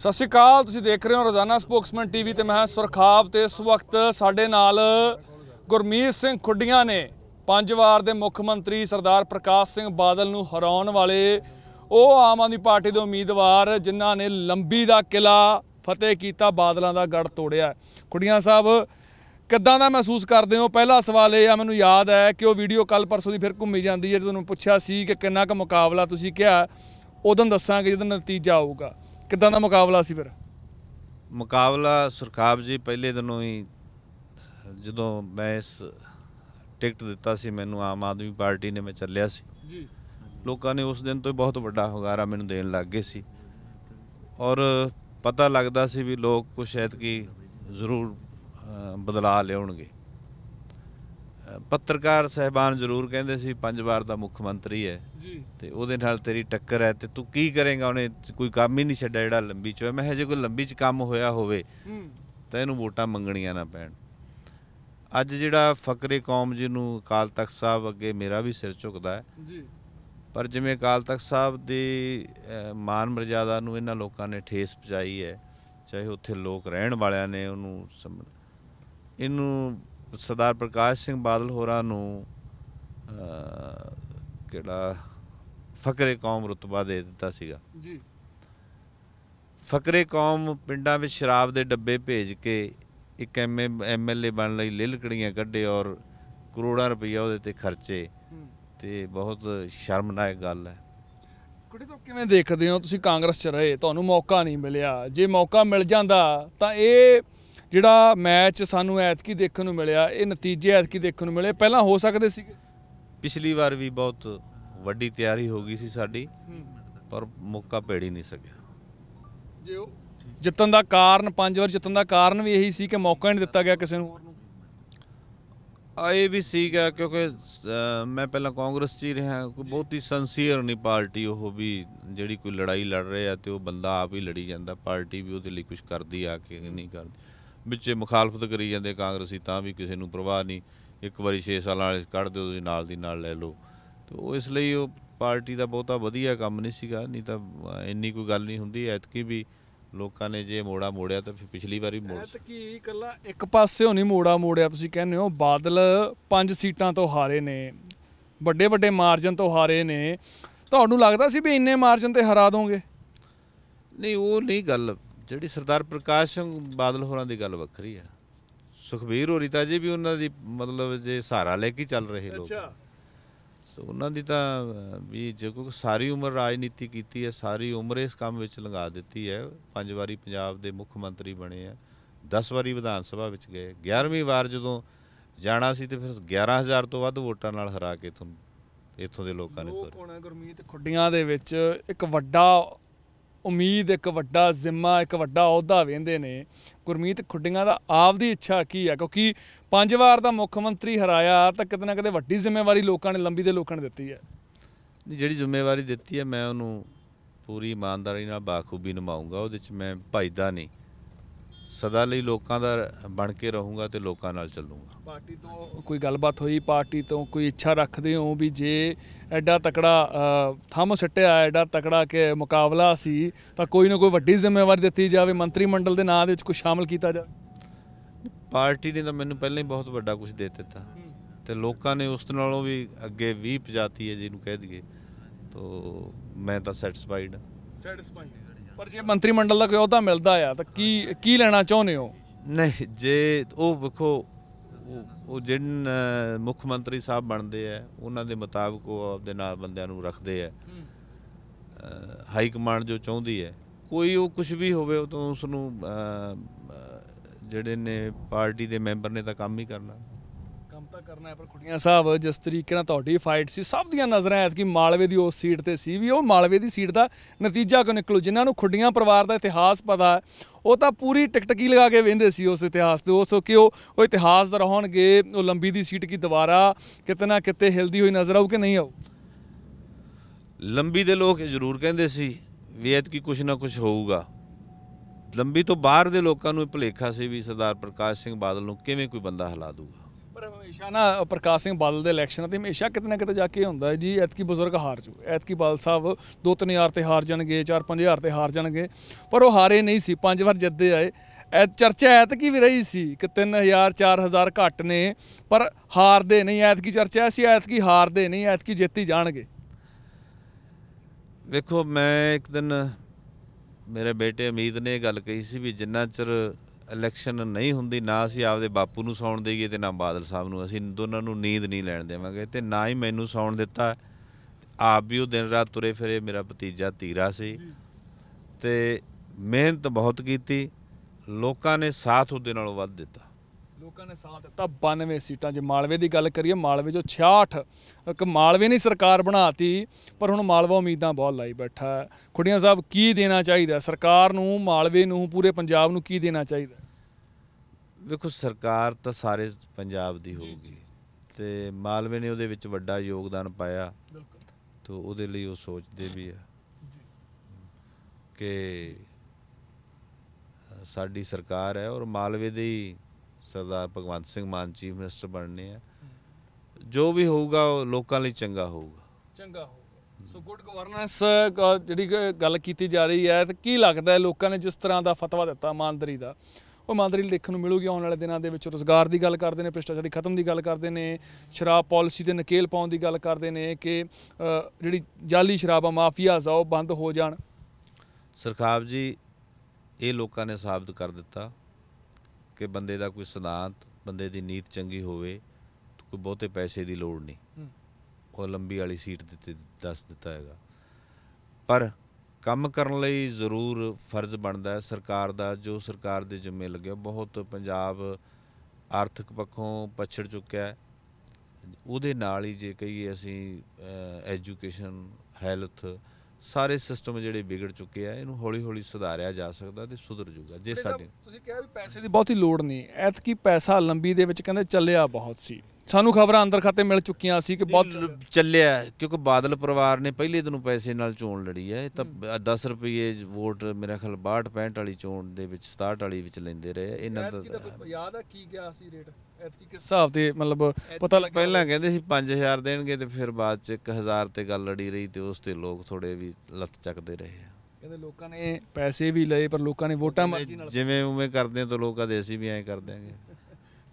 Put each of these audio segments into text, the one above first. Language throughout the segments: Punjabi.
ਸਤਿ ਸ਼੍ਰੀ ਅਕਾਲ ਤੁਸੀਂ ਦੇਖ ਰਹੇ ਹੋ ਰੋਜ਼ਾਨਾ ਸਪੋਕਸਮੈਨ ਟੀਵੀ ਤੇ ਮੈਂ ਸੁਰਖਾਬ ਤੇ ਇਸ ਵਕਤ ਸਾਡੇ ਨਾਲ ਗੁਰਮੀਤ ਸਿੰਘ ਖੁੱਡੀਆਂ ਨੇ ਪੰਜ ਵਾਰ ਦੇ ਮੁੱਖ ਮੰਤਰੀ ਸਰਦਾਰ ਪ੍ਰਕਾਸ਼ ਸਿੰਘ ਬਾਦਲ ਨੂੰ ਹਰਾਉਣ ਵਾਲੇ ਉਹ ਆਮ ਆਦਮੀ ਪਾਰਟੀ ਦੇ ਉਮੀਦਵਾਰ ਜਿਨ੍ਹਾਂ ਨੇ ਲੰਬੀ ਦਾ ਕਿਲਾ ਫਤਿਹ ਕੀਤਾ ਬਾਦਲਾਂ ਦਾ ਗੜ ਤੋੜਿਆ ਖੁੱਡੀਆਂ ਸਾਹਿਬ ਕਿੱਦਾਂ ਦਾ ਮਹਿਸੂਸ ਕਰਦੇ ਹੋ ਪਹਿਲਾ ਸਵਾਲ ਇਹ ਆ ਮੈਨੂੰ ਯਾਦ ਹੈ ਕਿ ਉਹ ਵੀਡੀਓ ਕੱਲ ਪਰਸੋਂ ਦੀ ਫਿਰ ਘੁੰਮੀ ਜਾਂਦੀ ਹੈ ਜਦੋਂ ਤੁਹਾਨੂੰ ਪੁੱਛਿਆ ਸੀ ਕਿ ਕਿੰਨਾ ਕੁ ਮੁਕਾਬਲਾ ਤੁਸੀਂ ਕਿਹਾ ਉਦੋਂ ਦੱਸਾਂਗੇ ਜਦੋਂ ਨਤੀਜਾ ਆਊਗਾ ਕਿਦਾਂ ਦਾ ਮੁਕਾਬਲਾ ਸੀ ਫਿਰ ਮੁਕਾਬਲਾ ਸਰਖਾਬ ਜੀ ਪਹਿਲੇ ਦਿਨੋਂ ਹੀ ਜਦੋਂ ਮੈਂ ਇਸ ਟਿਕਟ ਦਿੱਤਾ ਸੀ ਮੈਨੂੰ ਆਮ ਆਦਮੀ ਪਾਰਟੀ ਨੇ ਮੈਂ ਚੱਲਿਆ ਸੀ ਜੀ ਲੋਕਾਂ ਨੇ ਉਸ ਦਿਨ ਤੋਂ ਹੀ ਬਹੁਤ ਵੱਡਾ ਹੁਗਾਰਾ ਮੈਨੂੰ ਦੇਣ ਲੱਗ ਗਏ ਸੀ ਔਰ ਪਤਾ ਲੱਗਦਾ ਸੀ ਵੀ ਲੋਕ ਕੁਛ ਕੀ ਜ਼ਰੂਰ ਬਦਲਾ ਲਿਆਉਣਗੇ ਪੱਤਰਕਾਰ ਸਹਿਬਾਨ ਜ਼ਰੂਰ ਕਹਿੰਦੇ ਸੀ ਪੰਜ ਵਾਰ ਦਾ ਮੁੱਖ ਮੰਤਰੀ ਹੈ ਜੀ ਤੇ ਉਹਦੇ ਨਾਲ ਤੇਰੀ ਟੱਕਰ ਹੈ ਤੇ ਤੂੰ ਕੀ ਕਰੇਗਾ ਉਹਨੇ ਕੋਈ ਕੰਮ ਹੀ ਨਹੀਂ ਛੱਡਿਆ ਜਿਹੜਾ ਲੰਬੀ ਚ ਹੋਇਆ ਮੈਂ ਹਜੇ ਕੋਈ ਲੰਬੀ ਚ ਕੰਮ ਹੋਇਆ ਹੋਵੇ ਤਾਂ ਇਹਨੂੰ ਵੋਟਾਂ ਮੰਗਣੀਆਂ ਨਾ ਪੈਣ ਅੱਜ ਜਿਹੜਾ ਫਕਰੇ ਕੌਮ ਜੀ ਨੂੰ ਅਕਾਲ ਤਖਤ ਸਾਹਿਬ ਅੱਗੇ ਮੇਰਾ ਵੀ ਸਿਰ ਝੁਕਦਾ ਹੈ ਜੀ ਪਰ ਜਿਵੇਂ ਅਕਾਲ ਤਖਤ ਸਾਹਿਬ ਦੀ ਮਾਨ ਮਰਜ਼ਾਦਾ ਨੂੰ ਇਹਨਾਂ ਲੋਕਾਂ ਨੇ ਠੇਸ ਪਹੁੰਚਾਈ ਹੈ ਚਾਹੇ ਉੱਥੇ ਲੋਕ ਰਹਿਣ ਵਾਲਿਆਂ ਨੇ ਉਹਨੂੰ ਇਹਨੂੰ ਸਰਦਾਰ ਪ੍ਰਕਾਸ਼ ਸਿੰਘ ਬਾਦਲ ਹੋਰਾਂ ਨੂੰ ਕਿਹੜਾ ਫਕਰੇ ਕੌਮ ਰਤਬਾ ਦੇ ਦਿੱਤਾ ਸੀਗਾ ਜੀ ਫਕਰੇ ਕੌਮ ਪਿੰਡਾਂ ਵਿੱਚ ਸ਼ਰਾਬ ਦੇ ਡੱਬੇ ਭੇਜ ਕੇ ਇੱਕ ਐਮਐਲਏ ਬਣ ਲਈ ਲਿਲਕੜੀਆਂ ਕੱਢੇ ਔਰ ਕਰੋੜਾਂ ਰੁਪਈਆ ਉਹਦੇ ਤੇ ਖਰਚੇ ਤੇ ਬਹੁਤ ਸ਼ਰਮਨਾਕ ਗੱਲ ਹੈ ਕੁੜੀ ਸਾਹਿਬ ਕਿਵੇਂ ਦੇਖਦੇ ਹੋ ਤੁਸੀਂ ਕਾਂਗਰਸ 'ਚ ਰਹੇ ਤੁਹਾਨੂੰ ਮੌਕਾ ਨਹੀਂ ਮਿਲਿਆ ਜੇ ਮੌਕਾ ਮਿਲ ਜਾਂਦਾ ਤਾਂ ਇਹ ਜਿਹੜਾ ਮੈਚ ਸਾਨੂੰ ਐਤਕੀ ਦੇਖਣ ਨੂੰ ਮਿਲਿਆ ਇਹ ਨਤੀਜੇ ਐਤਕੀ ਦੇਖਣ ਨੂੰ ਮਿਲੇ ਪਹਿਲਾਂ ਹੋ ਸਕਦੇ ਸੀ ਪਿਛਲੀ ਵਾਰ ਵੀ ਬਹੁਤ ਵੱਡੀ ਤਿਆਰੀ ਹੋ ਗਈ ਸੀ ਸਾਡੀ ਪਰ ਮੌਕਾ ਪੇੜੀ ਨਹੀਂ ਸਕਿਆ ਜੇ ਉਹ ਜਿੱਤਣ ਦਾ ਕਾਰਨ ਪੰਜ ਵਾਰ ਜਿੱਤਣ ਦਾ ਕਾਰਨ ਵੀ ਇਹੀ ਸੀ ਕਿ ਮੌਕਾ ਨਹੀਂ ਦਿੱਤਾ ਗਿਆ ਕਿਸੇ ਨੂੰ ਹੋਰ ਨੂੰ ਆਏ ਵੀ ਸੀਗਾ ਕਿਉਂਕਿ ਮੈਂ ਪਹਿਲਾਂ ਕਾਂਗਰਸ 'ਚ ਹੀ ਰਿਹਾ ਕੋਈ ਬਹੁਤ ਹੀ ਸੰਸੀਅਰ ਨਹੀਂ ਪਾਰਟੀ ਉਹ ਵੀ ਜਿਹੜੀ ਕੋਈ ਲੜਾਈ ਲੜ ਰਹੇ ਆ ਤੇ ਉਹ ਬੰਦਾ ਆਪ ਹੀ ਲੜੀ ਜਾਂਦਾ ਪਾਰਟੀ ਵੀ ਉਹਦੇ ਲਈ ਕੁਝ ਕਰਦੀ ਆ ਕਿ ਨਹੀਂ ਕਰਦੀ ਵਿੱਚ ਮੁਖਾਲਫਤ ਕਰੀ ਜਾਂਦੇ ਕਾਂਗਰਸੀ ਤਾਂ ਵੀ ਕਿਸੇ ਨੂੰ ਪਰਵਾਹ ਨਹੀਂ ਇੱਕ ਵਾਰੀ 6 ਸਾਲਾਂ ਵਾਲੇ ਕੱਢ ਦਿਓ ਤੁਸੀਂ ਨਾਲ ਦੀ ਨਾਲ ਲੈ ਲਓ ਤੇ ਉਹ ਇਸ ਲਈ ਉਹ ਪਾਰਟੀ ਦਾ ਬਹੁਤਾ ਵਧੀਆ ਕੰਮ ਨਹੀਂ ਸੀਗਾ ਨਹੀਂ ਤਾਂ ਇੰਨੀ ਕੋਈ ਗੱਲ ਨਹੀਂ ਹੁੰਦੀ ਐਤਕੀ ਵੀ ਲੋਕਾਂ ਨੇ ਜੇ ਮੋੜਾ ਮੋੜਿਆ ਤਾਂ ਫਿਰ ਪਿਛਲੀ ਵਾਰੀ ਮੋੜ ਐਤਕੀ ਇਕੱਲਾ ਇੱਕ ਹੋ ਨਹੀਂ ਮੋੜਾ ਮੋੜਿਆ ਤੁਸੀਂ ਕਹਿੰਦੇ ਹੋ ਬਾਦਲ 5 ਸੀਟਾਂ ਤੋਂ ਹਾਰੇ ਨੇ ਵੱਡੇ ਵੱਡੇ ਮਾਰਜਨ ਤੋਂ ਹਾਰੇ ਨੇ ਤੁਹਾਨੂੰ ਲੱਗਦਾ ਸੀ ਵੀ ਇੰਨੇ ਮਾਰਜਨ ਤੇ ਹਰਾ ਦੋਗੇ ਨਹੀਂ ਉਹ ਨਹੀਂ ਗੱਲ ਜਿਹੜੀ ਸਰਦਾਰ ਪ੍ਰਕਾਸ਼ ਸਿੰਘ ਬਾਦਲ ਹੋਰਾਂ ਦੀ ਗੱਲ ਵੱਖਰੀ ਆ ਸੁਖਬੀਰ ਹੋਰੀ ਤਾਂ ਜੀ ਵੀ ਉਹਨਾਂ ਦੀ ਮਤਲਬ ਜੇ ਸਹਾਰਾ ਲੈ ਕੇ ਚੱਲ ਰਹੇ ਲੋਕ ਅੱਛਾ ਸੋ ਉਹਨਾਂ ਦੀ ਤਾਂ ਵੀ ਜੇ ਕੋ ਸਾਰੀ ਉਮਰ ਰਾਜਨੀਤੀ ਕੀਤੀ ਹੈ ਸਾਰੀ ਉਮਰ ਇਸ ਕੰਮ ਵਿੱਚ ਲੰਗਾ ਦਿੱਤੀ ਹੈ ਪੰਜ ਵਾਰੀ ਪੰਜਾਬ ਦੇ ਮੁੱਖ ਮੰਤਰੀ ਬਣੇ ਆ 10 ਵਾਰੀ ਵਿਧਾਨ ਸਭਾ ਵਿੱਚ ਗਏ 11ਵੀਂ ਵਾਰ ਜਦੋਂ ਜਾਣਾ ਸੀ ਤੇ ਫਿਰ 11000 ਤੋਂ ਵੱਧ ਵੋਟਾਂ ਨਾਲ ਹਰਾ ਕੇ ਤੁਹਾਨੂੰ ਇੱਥੋਂ ਦੇ ਲੋਕਾਂ ਨੇ ਤੋਰ ਕੋਣਾ ਗੁਰਮੀਤ ਖੁੱਡੀਆਂ ਦੇ ਵਿੱਚ ਇੱਕ ਵੱਡਾ ਉਮੀਦ ਇੱਕ ਵੱਡਾ ਜ਼ਿੰਮਾ ਇੱਕ ਵੱਡਾ ਅਹੁਦਾ ਵੇਂਦੇ ਨੇ ਗੁਰਮੀਤ ਖੁੱਡੀਆਂ ਦਾ ਆਪਦੀ ਇੱਛਾ ਕੀ ਹੈ ਕਿਉਂਕਿ ਪੰਜ ਵਾਰ ਦਾ ਮੁੱਖ ਮੰਤਰੀ ਹਰਾਇਆ ਤਾਂ ਕਿਤੇ ਨਾ ਕਿਤੇ ਵੱਡੀ ਜ਼ਿੰਮੇਵਾਰੀ ਲੋਕਾਂ ਨੇ ਲੰਬੀ ਦੇ ਲੋਕਾਂ ਨੇ ਦਿੱਤੀ ਹੈ ਜਿਹੜੀ ਜ਼ਿੰਮੇਵਾਰੀ ਦਿੱਤੀ ਹੈ ਮੈਂ ਉਹਨੂੰ ਪੂਰੀ ਇਮਾਨਦਾਰੀ ਨਾਲ ਬਾਖੂਬੀ ਨਿਭਾਉਂਗਾ ਉਹਦੇ ਵਿੱਚ ਮੈਂ ਭਜਦਾ ਨਹੀਂ ਸਦਾ ਲਈ ਲੋਕਾਂ ਦਾ ਬਣ ਕੇ ਰਹੂੰਗਾ ਤੇ ਲੋਕਾਂ ਨਾਲ ਚੱਲੂੰਗਾ ਪਾਰਟੀ ਤੋਂ ਕੋਈ ਗੱਲਬਾਤ ਹੋਈ ਪਾਰਟੀ ਤੋਂ ਕੋਈ ਇੱਛਾ ਰੱਖਦੇ ਹੋ ਵੀ ਜੇ ਐਡਾ ਤਕੜਾ ਥੰਮ ਸੱਟਿਆ ਐਡਾ ਤਕੜਾ ਕਿ ਮੁਕਾਬਲਾ ਸੀ ਤਾਂ ਕੋਈ ਨਾ ਕੋਈ ਵੱਡੀ ਜ਼ਿੰਮੇਵਾਰੀ ਦਿੱਤੀ ਜਾਵੇ ਮੰਤਰੀ ਮੰਡਲ ਦੇ ਨਾਂ ਦੇ ਵਿੱਚ ਕੁਝ ਸ਼ਾਮਲ ਕੀਤਾ ਜਾਵੇ ਪਾਰਟੀ ਨੇ ਤਾਂ ਮੈਨੂੰ ਪਹਿਲਾਂ ਹੀ ਬਹੁਤ ਵੱਡਾ ਕੁਝ ਦੇ ਦਿੱਤਾ ਤੇ ਲੋਕਾਂ ਨੇ ਉਸ ਨਾਲੋਂ ਵੀ ਅੱਗੇ 20 ਪਜਾਤੀ ਹੈ ਜਿਹਨੂੰ ਕਹਿ ਦਈਏ ਤੋਂ ਮੈਂ ਤਾਂ ਸੈਟੀਸਫਾਈਡ ਸੈਟੀਸਫਾਈਡ ਪਰ ਜੇ ਮੰਤਰੀ ਮੰਡਲ ਦਾ ਕੋਈ ਅਹੁਦਾ ਮਿਲਦਾ ਆ ਤਾਂ ਕੀ ਕੀ ਲੈਣਾ ਚਾਹੁੰਦੇ ਹੋ ਨਹੀਂ ਜੇ ਉਹ ਵੇਖੋ ਉਹ ਜਿਹਨ ਮੁੱਖ ਮੰਤਰੀ ਸਾਹਿਬ ਬਣਦੇ ਆ ਉਹਨਾਂ ਦੇ ਮੁਤਾਬਕ ਉਹ ਆਪਦੇ ਨਾਲ ਬੰਦਿਆਂ ਨੂੰ ਰੱਖਦੇ ਆ ਹਾਈ ਕਮਾਂਡ ਜੋ ਚਾਹੁੰਦੀ ਹੈ ਕੋਈ ਉਹ ਕੁਝ ਵੀ ਹੋਵੇ ਉਹ ਤੋਂ ਉਸ ਨੂੰ ਜਿਹੜੇ ਨੇ ਪਾਰਟੀ ਦੇ ਮੈਂਬਰ ਨੇ ਤਾਂ ਕੰਮ ਹੀ ਕਰਨਾ ਤਾਂ ਕਰਨਾ ਹੈ ਪਰ ਖੁੱਡੀਆਂ ਸਾਹਿਬ ਜਿਸ ਤਰੀਕੇ ਨਾਲ ਤੁਹਾਡੀ ਫਾਈਟ ਸੀ ਸਭ ਦੀਆਂ ਨਜ਼ਰਾਂ ਕਿ ਮਾਲਵੇ ਦੀ ਉਸ ਸੀਟ ਤੇ ਸੀ ਵੀ ਉਹ ਮਾਲਵੇ ਦੀ ਸੀਟ ਦਾ ਨਤੀਜਾ ਕਿਉਂ ਨਿਕਲੂ ਜਿਨ੍ਹਾਂ ਨੂੰ ਖੁੱਡੀਆਂ ਪਰਿਵਾਰ ਦਾ ਇਤਿਹਾਸ ਪਤਾ ਉਹ ਤਾਂ ਪੂਰੀ ਟਿਕਟਕੀ ਲਗਾ ਕੇ ਵੇਂਦੇ ਸੀ ਉਸ ਇਤਿਹਾਸ ਤੇ ਉਸ ਕਿ ਉਹ ਉਹ ਇਤਿਹਾਸ ਦਾ ਰਹਿਣਗੇ ਉਹ ਲੰਬੀ ਦੀ ਸੀਟ ਕੀ ਦੁਬਾਰਾ ਕਿਤਨਾ ਕਿਤੇ ਹਿਲਦੀ ਹੋਈ ਨਜ਼ਰ ਆਉ ਕਿ ਨਹੀਂ ਆਉ ਲੰਬੀ ਦੇ ਲੋਕ ਜ਼ਰੂਰ ਕਹਿੰਦੇ ਸੀ ਵੀ ਕੀ ਕੁਛ ਨਾ ਕੁਛ ਹੋਊਗਾ ਲੰਬੀ ਤੋਂ ਬਾਹਰ ਦੇ ਲੋਕਾਂ ਨੂੰ ਭਲੇਖਾ ਸੀ ਵੀ ਸਰਦਾਰ ਪ੍ਰਕਾਸ਼ ਸਿੰਘ ਬਾਦਲ ਨੂੰ ਕਿਵੇਂ ਕੋਈ ਬੰਦਾ ਹਲਾ ਦੂਗਾ ਪਰ ਹਮੇਸ਼ਾ ਨਾ ਪ੍ਰਕਾਸ਼ ਸਿੰਘ ਬਾਦਲ ਦੇ ਇਲੈਕਸ਼ਨ ਤੇ ਹਮੇਸ਼ਾ ਕਿਤੇ ਨਾ ਕਿਤੇ ਜਾ ਕੇ ਹੁੰਦਾ ਜੀ ਐਤਕੀ ਬਜ਼ੁਰਗ ਹਾਰ ਜੂ ਐਤਕੀ ਬਾਦਲ ਸਾਹਿਬ 2-3000 ਤੇ ਹਾਰ ਜਾਣਗੇ 4-5000 ਤੇ ਹਾਰ ਜਾਣਗੇ ਪਰ ਉਹ ਹਾਰੇ ਨਹੀਂ ਸੀ ਪੰਜ ਵਾਰ ਜਿੱਤਦੇ ਆਏ ਐ ਚਰਚਾ ਐਤਕੀ ਵੀ ਰਹੀ ਸੀ ਕਿ 3000 4000 ਘੱਟ ਨੇ ਪਰ ਹਾਰਦੇ ਨਹੀਂ ਐਤਕੀ ਚਰਚਾ ਸੀ ਐਤਕੀ ਹਾਰਦੇ ਨਹੀਂ ਐਤਕੀ ਜਿੱਤੀ ਜਾਣਗੇ ਵੇਖੋ ਮੈਂ ਇੱਕ ਦਿਨ ਮੇਰੇ ਬੇਟੇ ਅਮੀਤ ਨੇ ਗੱਲ ਕਹੀ ਸੀ ਵੀ ਜਿੰਨਾ ਚਿਰ ਇਲੈਕਸ਼ਨ ਨਹੀਂ ਹੁੰਦੀ ਨਾ ਅਸੀਂ ਆਪਦੇ ਬਾਪੂ ਨੂੰ ਸੌਣ ਦੇਈਏ ਤੇ ਨਾ ਬਾਦਲ ਸਾਹਿਬ ਨੂੰ ਅਸੀਂ ਦੋਨਾਂ ਨੂੰ ਨੀਂਦ ਨਹੀਂ ਲੈਣ ਦੇਵਾਂਗੇ ਤੇ ਨਾ ਹੀ ਮੈਨੂੰ ਸੌਣ ਦਿੱਤਾ ਆਪ ਵੀ ਉਹ ਦਿਨ ਰਾਤ ਤੁਰੇ ਫਿਰੇ ਮੇਰਾ ਭਤੀਜਾ ਤੀਰਾ ਸੀ ਤੇ ਮਿਹਨਤ ਬਹੁਤ ਕੀਤੀ ਲੋਕਾਂ ਨੇ ਸਾਥ ਉਹਦੇ ਨਾਲੋਂ ਵੱਧ ਦਿੱਤਾ ਲੋਕਾਂ ਨੇ ਸਾਥ ਦਿੱਤਾ 92 ਸੀਟਾਂ ਜੇ ਮਾਲਵੇ ਦੀ ਗੱਲ ਕਰੀਏ ਮਾਲਵੇ ਜੋ 66 ਇੱਕ ਮਾਲਵੇ ਨੇ ਸਰਕਾਰ ਬਣਾਤੀ ਪਰ ਹੁਣ ਮਾਲਵਾ ਉਮੀਦਾਂ ਬਹੁਤ ਲਾਈ ਬੈਠਾ ਹੈ ਖੁੜੀਆਂ ਸਾਹਿਬ ਕੀ ਦੇਣਾ ਚਾਹੀਦਾ ਸਰਕਾਰ ਨੂੰ ਮਾਲਵੇ ਨੂੰ ਪੂਰੇ ਪੰਜਾਬ ਨੂੰ ਕੀ ਦੇਣਾ ਚਾਹੀਦਾ ਵੇਖੋ ਸਰਕਾਰ ਤਾਂ ਸਾਰੇ ਪੰਜਾਬ ਦੀ ਹੋਊਗੀ ਤੇ ਮਾਲਵੇ ਨੇ ਉਹਦੇ ਵਿੱਚ ਵੱਡਾ ਯੋਗਦਾਨ ਪਾਇਆ ਤੋਂ ਉਹਦੇ ਲਈ ਉਹ ਸੋਚਦੇ ਵੀ ਆ ਕਿ ਸਾਡੀ ਸਰਕਾਰ ਹੈ ਔਰ ਮਾਲਵੇ ਦੀ ਸਰਦਾਰ ਭਗਵੰਤ ਸਿੰਘ ਮਾਨ ਚੀਫ ਮਿਨਿਸਟਰ ਬਣਨੇ ਆ ਜੋ ਵੀ ਹੋਊਗਾ ਉਹ ਲੋਕਾਂ ਲਈ ਚੰਗਾ ਹੋਊਗਾ ਚੰਗਾ ਹੋਊਗਾ ਸੋ ਗੁੱਡ ਗਵਰਨੈਂਸ ਜਿਹੜੀ ਗੱਲ ਕੀਤੀ ਜਾ ਰਹੀ ਹੈ ਤੇ ਕੀ ਲੱਗਦਾ ਹੈ ਲੋਕਾਂ ਨੇ ਜਿਸ ਤਰ੍ਹਾਂ ਦਾ ਫਤਵਾ ਦਿੱਤਾ ਇਮਾਨਦਾਰੀ ਦਾ ਉਹ ਇਮਾਨਦਾਰੀ ਦੇਖਣ ਨੂੰ ਮਿਲੂਗੀ ਆਉਣ ਵਾਲੇ ਦਿਨਾਂ ਦੇ ਵਿੱਚ ਰੋਜ਼ਗਾਰ ਦੀ ਗੱਲ ਕਰਦੇ ਨੇ ਭ੍ਰਿਸ਼ਟਾਚਾਰੀ ਖਤਮ ਦੀ ਗੱਲ ਕਰਦੇ ਨੇ ਸ਼ਰਾਬ ਪਾਲਿਸੀ ਤੇ ਨਕੇਲ ਪਾਉਣ ਦੀ ਗੱਲ ਕਰਦੇ ਨੇ ਕਿ ਜਿਹੜੀ ਜਾਲੀ ਸ਼ਰਾਬਾ ਮਾਫੀਆਜ਼ ਆ ਉਹ ਬੰਦ ਹੋ ਜਾਣ ਸਰਕਾਰ ਜੀ ਇਹ ਲੋਕਾਂ ਨੇ ਸਾਬਤ ਕਰ ਦਿੱਤਾ ਕਿ ਬੰਦੇ ਦਾ ਕੋਈ ਸਿਧਾਂਤ ਬੰਦੇ ਦੀ ਨੀਤ ਚੰਗੀ ਹੋਵੇ ਕੋਈ ਬਹੁਤੇ ਪੈਸੇ ਦੀ ਲੋੜ ਨਹੀਂ ਉਹ ਲੰਬੀ ਵਾਲੀ ਸੀਟ ਦਿੱਤੇ ਦੱਸ ਦਿੱਤਾ ਹੈਗਾ ਪਰ ਕੰਮ ਕਰਨ ਲਈ ਜ਼ਰੂਰ ਫਰਜ਼ ਬਣਦਾ ਹੈ ਸਰਕਾਰ ਦਾ ਜੋ ਸਰਕਾਰ ਦੇ ਜ਼ਿੰਮੇ ਲੱਗਿਆ ਬਹੁਤ ਪੰਜਾਬ ਆਰਥਿਕ ਪੱਖੋਂ ਪਛੜ ਚੁੱਕਿਆ ਹੈ ਉਹਦੇ ਨਾਲ ਹੀ ਜੇ ਕਹੀਏ ਅਸੀਂ ਐਜੂਕੇਸ਼ਨ ਹੈਲਥ ਸਾਰੇ ਸਿਸਟਮ ਜਿਹੜੇ ਵਿਗੜ ਚੁੱਕੇ ਆ ਇਹਨੂੰ ਹੌਲੀ-ਹੌਲੀ ਸੁਧਾਰਿਆ ਜਾ ਸਕਦਾ ਤੇ ਸੁਧਰ ਜੂਗਾ ਜੇ ਸਾਡੇ ਤੁਸੀਂ ਕਿਹਾ ਵੀ ਪੈਸੇ ਦੀ ਬਹੁਤੀ ਲੋੜ ਨਹੀਂ ਐਤਕੀ ਪੈਸਾ ਲੰਬੀ ਦੇ ਵਿੱਚ ਕਹਿੰਦੇ ਚੱਲਿਆ ਬਹੁਤ ਸੀ ਸਾਨੂੰ ਖਬਰਾਂ ਅੰਦਰ ਖਾਤੇ ਮਿਲ ਚੁੱਕੀਆਂ ਸੀ ਕਿ ਬਹੁਤ ਚੱਲਿਆ ਕਿਉਂਕਿ ਬਾਦਲ ਪਰਿਵਾਰ ਨੇ ਪਹਿਲੇ ਦਿਨੋਂ ਪੈਸੇ ਨਾਲ ਚੋਣ ਲੜੀ ਹੈ ਇਹ ਤਾਂ 10 ਰੁਪਏ ਵੋਟ ਮੇਰੇ ਖਿਆਲ 62 65 ਵਾਲੀ ਚੋਣ ਦੇ ਵਿੱਚ 67 ਵਾਲੀ ਵਿੱਚ ਲੈਂਦੇ ਰਹੇ ਇਹਨਾਂ ਦਾ ਯਾਦ ਆ ਕੀ ਗਿਆ ਸੀ ਰੇਟ ਐਤਕੀ ਕਿਸ ਹਿਸਾਬ ਤੇ ਮਤਲਬ ਪਤਾ ਲੱਗਿਆ ਪਹਿਲਾਂ ਕਹਿੰਦੇ ਸੀ 5000 ਦੇਣਗੇ ਤੇ ਫਿਰ ਬਾਅਦ ਚ 1000 ਤੇ ਗੱਲ ਲੜੀ ਰਹੀ ਤੇ ਉਸ ਤੇ ਲੋਕ ਥੋੜੇ ਵੀ ਲੱਤ ਚੱਕਦੇ ਰਹੇ ਕਹਿੰਦੇ ਲੋਕਾਂ ਨੇ ਪੈਸੇ ਵੀ ਲਏ ਪਰ ਲੋਕਾਂ ਨੇ ਵੋਟਾਂ ਮਰਜ਼ੀ ਨਾਲ ਜਿਵੇਂ ਉਵੇਂ ਕਰਦੇ ਤਾਂ ਲੋਕਾਂ ਦੇ ਅਸੀਂ ਵੀ ਐਂ ਕਰ ਆਂਗੇ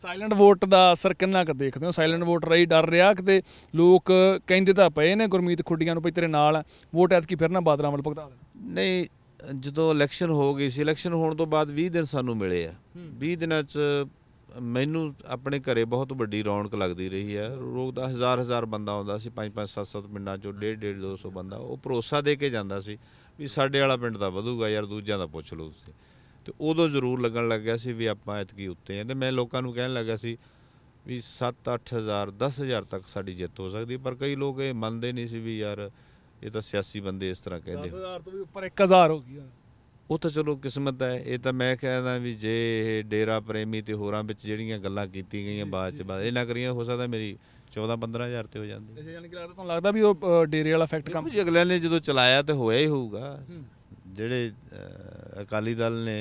ਸਾਇਲੈਂਟ ਵੋਟ ਦਾ ਅਸਰ ਕਿੰਨਾ ਕੁ ਦੇਖਦੇ ਹੋ ਸਾਇਲੈਂਟ ਵੋਟ ਰਹੀ ਡਰ ਰਿਹਾ ਕਿਤੇ ਲੋਕ ਕਹਿੰਦੇ ਤਾਂ ਪਏ ਨੇ ਗੁਰਮੀਤ ਖੁੱਡੀਆਂ ਨੂੰ ਭਈ ਤੇਰੇ ਨਾਲ ਵੋਟ ਐਤਕੀ ਫਿਰ ਨਾ ਬਾਦਲਾਂ ਵੱਲ ਭਗਤਾ ਦੇ ਨਹੀਂ ਜਦੋਂ ਇਲੈਕਸ਼ਨ ਹੋ ਗਈ ਸੀ ਇਲੈਕਸ਼ਨ ਹੋਣ ਤੋਂ ਬਾਅਦ 20 ਦਿਨ ਸਾਨੂੰ ਮਿਲੇ ਆ 20 ਦਿਨਾਂ 'ਚ ਮੈਨੂੰ ਆਪਣੇ ਘਰੇ ਬਹੁਤ ਵੱਡੀ ਰੌਣਕ ਲੱਗਦੀ ਰਹੀ ਆ ਰੋਗ ਦਾ ਹਜ਼ਾਰ ਹਜ਼ਾਰ ਬੰਦਾ ਆਉਂਦਾ ਸੀ 5-5 7-7 ਪਿੰਡਾਂ ਚੋਂ 1.5 200 ਬੰਦਾ ਉਹ ਭਰੋਸਾ ਦੇ ਕੇ ਜਾਂਦਾ ਸੀ ਵੀ ਸਾਡੇ ਵਾਲਾ ਪਿੰਡ ਦਾ ਵਧੂਗਾ ਯਾਰ ਦੂਜਿਆਂ ਦਾ ਪੁੱਛ ਲਓ ਤੁਸੀਂ ਤੇ ਉਦੋਂ ਜ਼ਰੂਰ ਲੱਗਣ ਲੱਗ ਗਿਆ ਸੀ ਵੀ ਆਪਾਂ ਇਤਕੀ ਉੱਤੇ ਆਂ ਤੇ ਮੈਂ ਲੋਕਾਂ ਨੂੰ ਕਹਿਣ ਲੱਗਾ ਸੀ ਵੀ 7-8000 10000 ਤੱਕ ਸਾਡੀ ਜਿੱਤ ਹੋ ਸਕਦੀ ਪਰ ਕਈ ਲੋਕ ਇਹ ਮੰਨਦੇ ਨਹੀਂ ਸੀ ਵੀ ਯਾਰ ਇਹ ਤਾਂ ਸਿਆਸੀ ਬੰਦੇ ਇਸ ਤਰ੍ਹਾਂ ਕਹਿੰਦੇ 10000 ਤੋਂ ਵੀ ਉੱਪਰ 1000 ਹੋ ਗਈ ਉਹ ਤਾਂ ਚਲੋ ਕਿਸਮਤ ਹੈ ਇਹ ਤਾਂ ਮੈਂ ਕਹਿੰਦਾ ਵੀ ਜੇ ਇਹ ਡੇਰਾ ਪ੍ਰੇਮੀ ਤੇ ਹੋਰਾਂ ਵਿੱਚ ਜਿਹੜੀਆਂ ਗੱਲਾਂ ਕੀਤੀ ਗਈਆਂ ਬਾਅਦ ਚ ਬਾਅਦ ਇਹ ਨਾ ਕਰੀਆਂ ਹੋ ਸਕਦਾ ਮੇਰੀ 14 15000 ਤੇ ਹੋ ਜਾਂਦੀ ਅੱਛਾ ਯਾਨੀ ਕਿ ਲੱਗਦਾ ਤੁਹਾਨੂੰ ਲੱਗਦਾ ਵੀ ਉਹ ਡੇਰੇ ਵਾਲਾ ਫੈਕਟ ਕੰਮ ਜੀ ਅਗਲੇ ਨੇ ਜਦੋਂ ਚਲਾਇਆ ਤੇ ਹੋਇਆ ਹੀ ਹੋਊਗਾ ਜਿਹੜੇ ਅਕਾਲੀ ਦਲ ਨੇ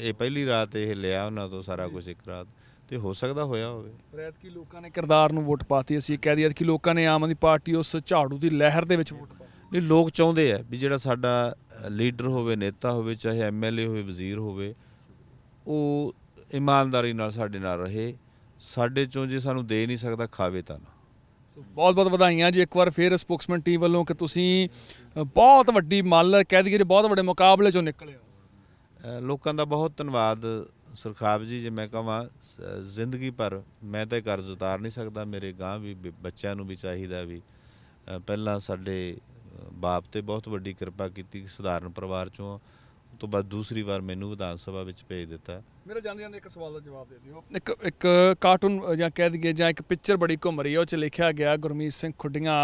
ਇਹ ਪਹਿਲੀ ਰਾਤ ਇਹ ਲਿਆ ਉਹਨਾਂ ਤੋਂ ਸਾਰਾ ਕੁਝ ਇੱਕ ਰਾਤ ਤੇ ਹੋ ਸਕਦਾ ਹੋਇਆ ਹੋਵੇ ਪ੍ਰੈਤ ਕੀ ਲੋਕਾਂ ਨੇ ਕਿਰਦਾਰ ਨੂੰ ਵੋਟ ਪਾਤੀ ਅਸੀਂ ਕਹਿ ਦਈਏ ਕਿ ਲੋਕਾਂ ਨੇ ਆਮ ਆਦਮੀ ਪਾਰਟੀ ਉਸ ਝਾੜੂ ਦੀ ਲਹਿਰ ਦੇ ਵਿੱਚ ਵੋਟ ਪਾਈ ਨਹੀਂ ਲੋਕ ਚਾਹੁੰਦੇ ਆ ਵੀ ਜਿਹੜਾ ਸਾਡਾ ਲੀਡਰ ਹੋਵੇ ਨੇਤਾ ਹੋਵੇ ਚਾਹੇ ਐਮਐਲਏ ਹੋਵੇ ਵਜ਼ੀਰ ਹੋਵੇ ਉਹ ਇਮਾਨਦਾਰੀ ਨਾਲ ਸਾਡੇ ਨਾਲ ਰਹੇ ਸਾਡੇ ਚੋਂ ਜੇ ਸਾਨੂੰ ਦੇ ਨਹੀਂ ਸਕਦਾ ਖਾਵੇ ਤਾਂ ਨਾ ਬਹੁਤ ਬਹੁਤ ਵਧਾਈਆਂ ਜੀ ਇੱਕ ਵਾਰ ਫੇਰ ਸਪੋਕਸਮੈਨ ਟੀਮ ਵੱਲੋਂ ਕਿ ਤੁਸੀਂ ਬਹੁਤ ਵੱਡੀ ਮੱਲ ਕਹਿ ਦਈਏ ਬਹੁਤ ਵੱਡੇ ਮੁਕਾਬਲੇ ਚੋਂ ਨਿਕਲੇ ਹੋ ਲੋਕਾਂ ਦਾ ਬਹੁਤ ਧੰਨਵਾਦ ਸਰਖਾਬ ਜੀ ਜੇ ਮੈਂ ਕਹਾਂ ਜ਼ਿੰਦਗੀ ਪਰ ਮੈਂ ਤਾਂ ਕਰਜ਼ ਉਤਾਰ ਨਹੀਂ ਸਕਦਾ ਮੇਰੇ ਗਾਂ ਵੀ ਬੱਚਿਆਂ ਨੂੰ ਵੀ ਚਾਹੀਦਾ ਵੀ ਪਹਿਲਾਂ ਸਾਡੇ ਬਾਪ ਤੇ ਬਹੁਤ ਵੱਡੀ ਕਿਰਪਾ ਕੀਤੀ ਸਧਾਰਨ ਪਰਿਵਾਰ ਚੋਂ ਤੋਂ ਬਾਅਦ ਦੂਸਰੀ ਵਾਰ ਮੈਨੂੰ ਵਿਧਾਨ ਸਭਾ ਵਿੱਚ ਭੇਜ ਦਿੱਤਾ ਮੇਰਾ ਜਾਂਦੇ ਜਾਂਦੇ ਇੱਕ ਸਵਾਲ ਦਾ ਜਵਾਬ ਦੇ ਦਿਓ ਇੱਕ ਇੱਕ ਕਾਰਟੂਨ ਜਾਂ ਕਹਿ ਦਈਏ ਜਾਂ ਇੱਕ ਪਿਕਚਰ ਬੜੀ ਘੁੰਮ ਰਹੀ ਹੈ ਉਹ 'ਚ ਲਿਖਿਆ ਗਿਆ ਗੁਰਮੀਤ ਸਿੰਘ ਖੁੱਡੀਆਂ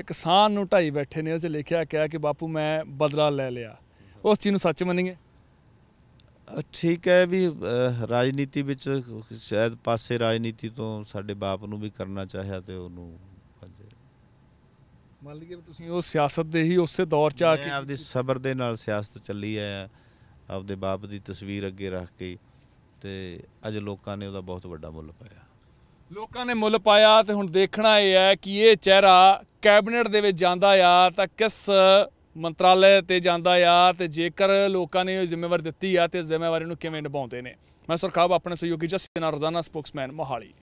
ਇੱਕ ਸਾਹ ਨੂੰ ਢਾਈ ਬੈਠੇ ਨੇ ਉਹ 'ਚ ਲਿਖਿਆ ਗਿਆ ਕਿ ਬਾਪੂ ਮੈਂ ਬਦਲਾ ਲੈ ਲਿਆ ਉਸ ਚੀਜ਼ ਨੂੰ ਸੱਚ ਮੰਨੀਏ ਠੀਕ ਹੈ ਵੀ ਰਾਜਨੀਤੀ ਵਿੱਚ ਸ਼ਾਇਦ ਪਾਸੇ ਰਾਜਨੀਤੀ ਤੋਂ ਸਾਡੇ ਬਾਪ ਨੂੰ ਵੀ ਕਰਨਾ ਚਾਹਿਆ ਤੇ ਉਹਨੂੰ ਮੰਨ ਲਈਏ ਤੁਸੀਂ ਉਹ ਸਿਆਸਤ ਦੇ ਹੀ ਉਸੇ ਦੌਰ 'ਚ ਆ ਕੇ ਆਪਦੀ ਸਬਰ ਦੇ ਨਾਲ ਸਿਆਸਤ ਚੱਲੀ ਆ ਆਪਦੇ ਬਾਪ ਦੀ ਤਸਵੀਰ ਅੱਗੇ ਰੱਖ ਕੇ ਤੇ ਅੱਜ ਲੋਕਾਂ ਨੇ ਉਹਦਾ ਬਹੁਤ ਵੱਡਾ ਮੁੱਲ ਪਾਇਆ ਲੋਕਾਂ ਨੇ ਮੁੱਲ ਪਾਇਆ ਤੇ ਹੁਣ ਦੇਖਣਾ ਇਹ ਹੈ ਕਿ ਇਹ ਚਿਹਰਾ ਕੈਬਨਿਟ ਦੇ ਵਿੱਚ ਜਾਂਦਾ ਆ ਤਾਂ ਕਿਸ ਮੰਤਰਾਲੇ ਤੇ ਜਾਂਦਾ ਆ ਤੇ ਜੇਕਰ ਲੋਕਾਂ ਨੇ ਇਹ ਜ਼ਿੰਮੇਵਾਰੀ ਦਿੱਤੀ ਆ ਤੇ ਜ਼ਿੰਮੇਵਾਰੀ ਨੂੰ ਕਿਵੇਂ ਨਿਭਾਉਂਦੇ ਨੇ ਮੈਂ ਸਰਖਾਬ ਆਪਣੇ ਸਹਿਯੋਗੀ ਜਸਨਾ ਨਾਲ ਰੋਜ਼ਾਨਾ ਸਪੋਕਸਮੈਨ ਮੋਹਾਲੀ